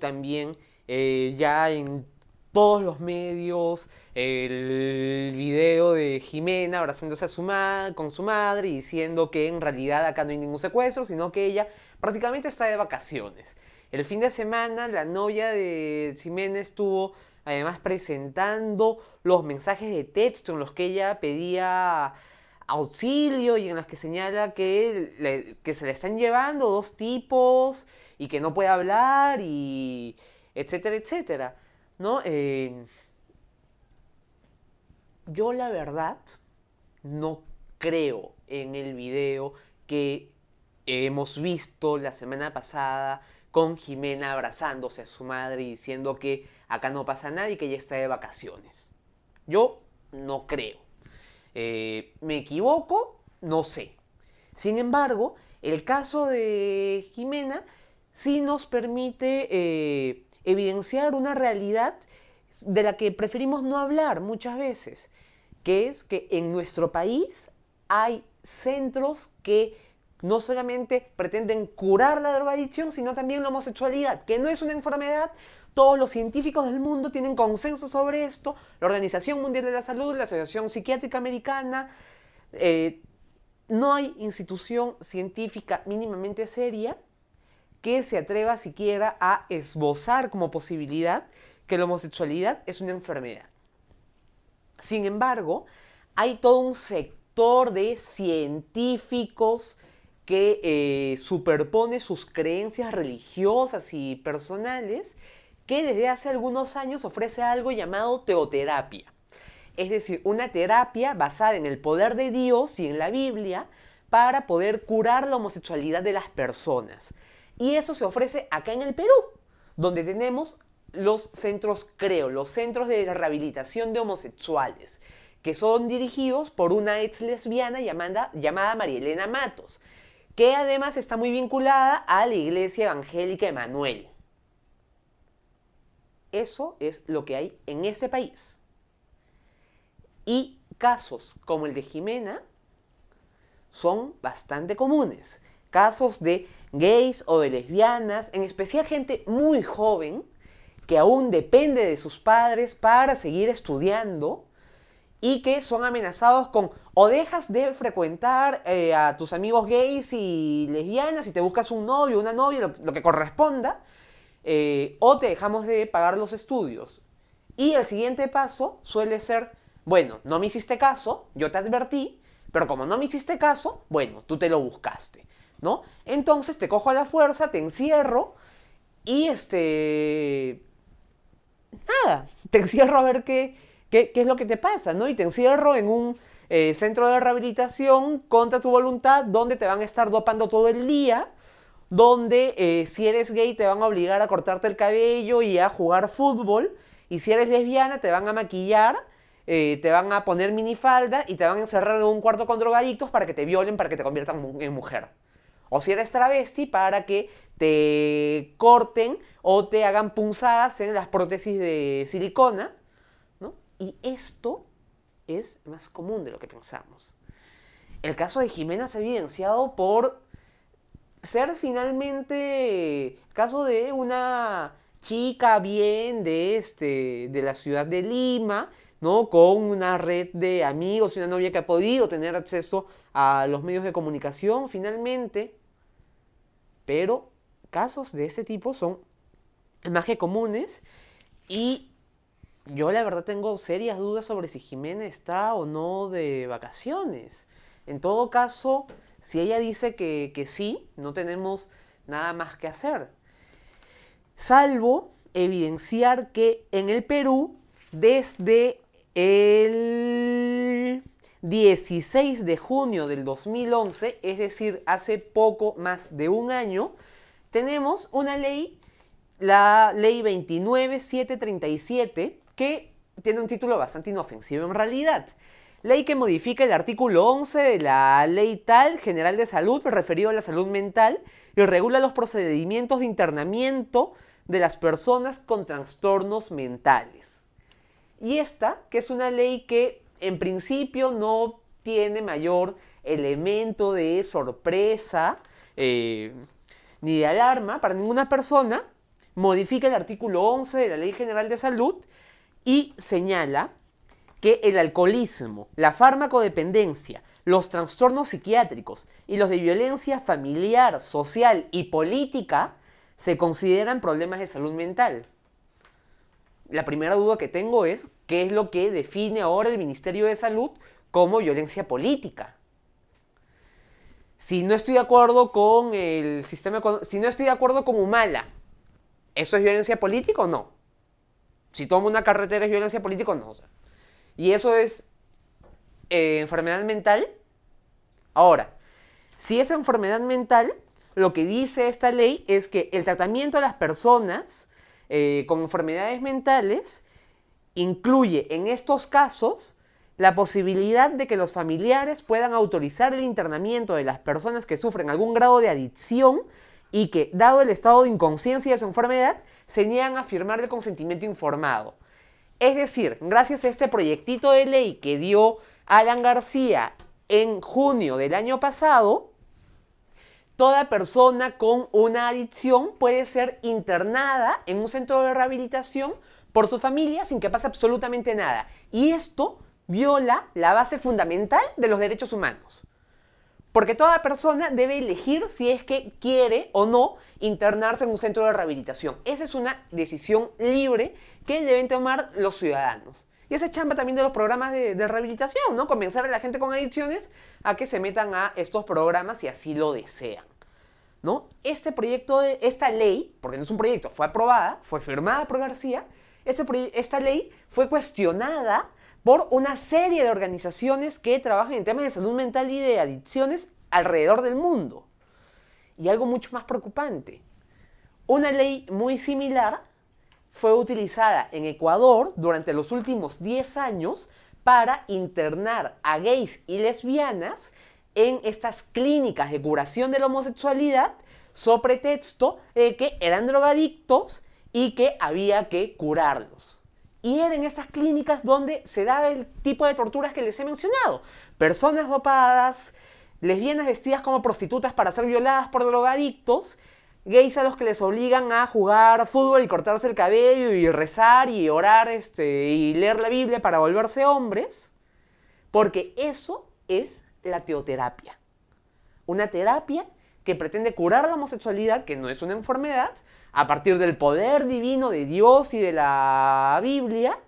también eh, ya en todos los medios, el video de Jimena abrazándose a su con su madre y diciendo que en realidad acá no hay ningún secuestro, sino que ella prácticamente está de vacaciones. El fin de semana la novia de Jimena estuvo además presentando los mensajes de texto en los que ella pedía auxilio y en las que señala que, se le están llevando dos tipos y que no puede hablar y etcétera, etcétera. ¿No? Em, yo la verdad no creo en el video que hemos visto la semana pasada con Jimena abrazándose a su madre y diciendo que acá no pasa nada y que ya está de vacaciones. Yo no creo. Eh, ¿Me equivoco? No sé. Sin embargo, el caso de Jimena sí nos permite eh, evidenciar una realidad de la que preferimos no hablar muchas veces, que es que en nuestro país hay centros que no solamente pretenden curar la drogadicción, sino también la homosexualidad, que no es una enfermedad, todos los científicos del mundo tienen consenso sobre esto. La Organización Mundial de la Salud, la Asociación Psiquiátrica Americana. Eh, no hay institución científica mínimamente seria que se atreva siquiera a esbozar como posibilidad que la homosexualidad es una enfermedad. Sin embargo, hay todo un sector de científicos que eh, superpone sus creencias religiosas y personales que desde hace algunos años ofrece algo llamado teoterapia. Es decir, una terapia basada en el poder de Dios y en la Biblia para poder curar la homosexualidad de las personas. Y eso se ofrece acá en el Perú, donde tenemos los centros Creo, los centros de rehabilitación de homosexuales, que son dirigidos por una ex lesbiana llamada, llamada Marielena Matos, que además está muy vinculada a la Iglesia Evangélica Emanuel. Eso es lo que hay en ese país. Y casos como el de Jimena son bastante comunes. Casos de gays o de lesbianas, en especial gente muy joven que aún depende de sus padres para seguir estudiando y que son amenazados con o dejas de frecuentar eh, a tus amigos gays y lesbianas y te buscas un novio, una novia, lo que corresponda, eh, o te dejamos de pagar los estudios. Y el siguiente paso suele ser, bueno, no me hiciste caso, yo te advertí, pero como no me hiciste caso, bueno, tú te lo buscaste, ¿no? Entonces te cojo a la fuerza, te encierro y este... Nada, te encierro a ver qué, es lo que te pasa, ¿no? Y te encierro en un eh, centro de rehabilitación contra tu voluntad donde te van a estar dopando todo el día donde eh, si eres gay te van a obligar a cortarte el cabello y a jugar fútbol, y si eres lesbiana te van a maquillar, eh, te van a poner minifalda y te van a encerrar en un cuarto con drogadictos para que te violen, para que te conviertan en mujer. O si eres travesti, para que te corten o te hagan punzadas en las prótesis de silicona. Y esto es más común de lo que pensamos. El caso de Jimena se ha evidenciado por ser finalmente caso de una chica bien de este de la ciudad de Lima, ¿no? Con una red de amigos y una novia que ha podido tener acceso a los medios de comunicación finalmente. Pero casos de ese tipo son más que comunes y yo la verdad tengo serias dudas sobre si Jimena está o no de vacaciones. En todo caso, si ella dice que, sí, no tenemos nada más que hacer. Salvo evidenciar que en el Perú, desde el 16 de junio del 2011, es decir, hace poco más de un año, tenemos una ley, la ley 29737, que tiene un título bastante inofensivo en realidad. Ley que modifica el artículo 11 de la Ley Tal General de Salud referido a la salud mental y regula los procedimientos de internamiento de las personas con trastornos mentales. Y esta, que es una ley que en principio no tiene mayor elemento de sorpresa eh, ni de alarma para ninguna persona, modifica el artículo 11 de la Ley General de Salud y señala que el alcoholismo, la farmacodependencia, los trastornos psiquiátricos y los de violencia familiar, social y política se consideran problemas de salud mental. La primera duda que tengo es qué es lo que define ahora el Ministerio de Salud como violencia política. Si no estoy de acuerdo con el sistema, si no estoy de acuerdo con Humala, ¿eso es violencia política o no? Si tomo una carretera es violencia política o no. Y eso es eh, enfermedad mental. Ahora, si es enfermedad mental, lo que dice esta ley es que el tratamiento a las personas eh, con enfermedades mentales incluye en estos casos la posibilidad de que los familiares puedan autorizar el internamiento de las personas que sufren algún grado de adicción y que, dado el estado de inconsciencia de su enfermedad, se niegan a firmar el consentimiento informado. Es decir, gracias a este proyectito de ley que dio Alan García en junio del año pasado, toda persona con una adicción puede ser internada en un centro de rehabilitación por su familia sin que pase absolutamente nada. Y esto viola la base fundamental de los derechos humanos. Porque toda persona debe elegir si es que quiere o no internarse en un centro de rehabilitación. Esa es una decisión libre que deben tomar los ciudadanos. Y esa chamba también de los programas de, rehabilitación, ¿no? Convencer a la gente con adicciones a que se metan a estos programas si así lo desean. ¿No? Este proyecto, de, esta ley, porque no es un proyecto, fue aprobada, fue firmada por García, esta ley fue cuestionada por una serie de organizaciones que trabajan en temas de salud mental y de adicciones alrededor del mundo. Y algo mucho más preocupante, una ley muy similar fue utilizada en Ecuador durante los últimos 10 años para internar a gays y lesbianas en estas clínicas de curación de la homosexualidad sobre pretexto de eh, que eran drogadictos y que había que curarlos. Y en esas clínicas donde se daba el tipo de torturas que les he mencionado. Personas dopadas, lesbianas vestidas como prostitutas para ser violadas por drogadictos, gays a los que les obligan a jugar fútbol y cortarse el cabello y rezar y orar este, y leer la Biblia para volverse hombres. Porque eso es la teoterapia. Una terapia que pretende curar la homosexualidad, que no es una enfermedad, a partir del poder divino de Dios y de la Biblia,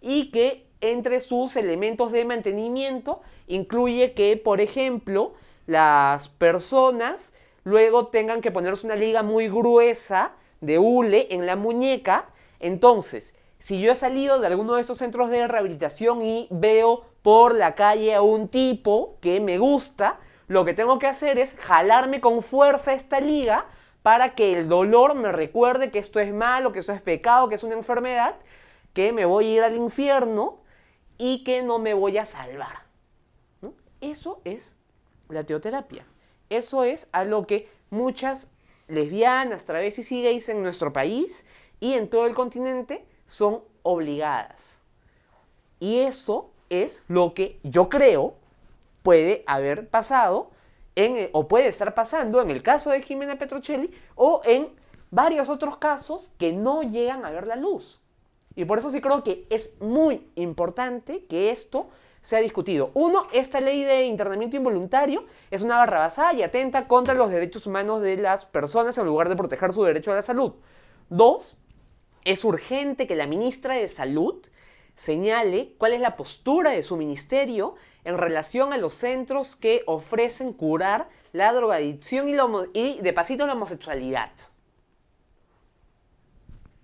y que entre sus elementos de mantenimiento incluye que, por ejemplo, las personas luego tengan que ponerse una liga muy gruesa de hule en la muñeca. Entonces, si yo he salido de alguno de esos centros de rehabilitación y veo por la calle a un tipo que me gusta, lo que tengo que hacer es jalarme con fuerza esta liga para que el dolor me recuerde que esto es malo, que eso es pecado, que es una enfermedad, que me voy a ir al infierno y que no me voy a salvar. Eso es la teoterapia. Eso es a lo que muchas lesbianas, travestis y gays en nuestro país y en todo el continente son obligadas. Y eso es lo que yo creo puede haber pasado o puede estar pasando en el caso de Jimena Petrocelli o en varios otros casos que no llegan a ver la luz. Y por eso sí creo que es muy importante que esto sea discutido. Uno, esta ley de internamiento involuntario es una barrabasada y atenta contra los derechos humanos de las personas en lugar de proteger su derecho a la salud. Dos, es urgente que la ministra de Salud señale cuál es la postura de su ministerio en relación a los centros que ofrecen curar la drogadicción y, de pasito la homosexualidad.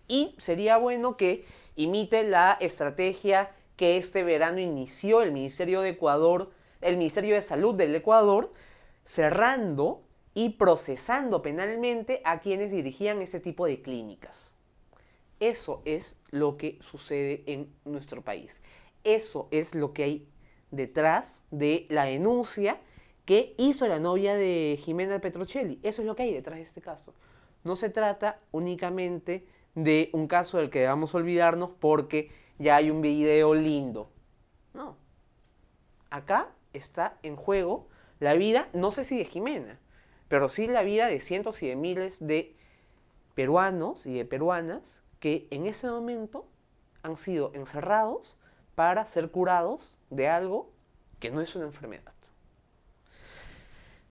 Y sería bueno que imite la estrategia que este verano inició el Ministerio de Ecuador, el Ministerio de Salud del Ecuador, cerrando y procesando penalmente a quienes dirigían ese tipo de clínicas. Eso es lo que sucede en nuestro país. Eso es lo que hay detrás de la denuncia que hizo la novia de Jimena Petrocelli. Eso es lo que hay detrás de este caso. No se trata únicamente de un caso del que debamos olvidarnos porque ya hay un video lindo. No. Acá está en juego la vida, no sé si de Jimena, pero sí la vida de cientos y de miles de peruanos y de peruanas que en ese momento han sido encerrados para ser curados de algo que no es una enfermedad.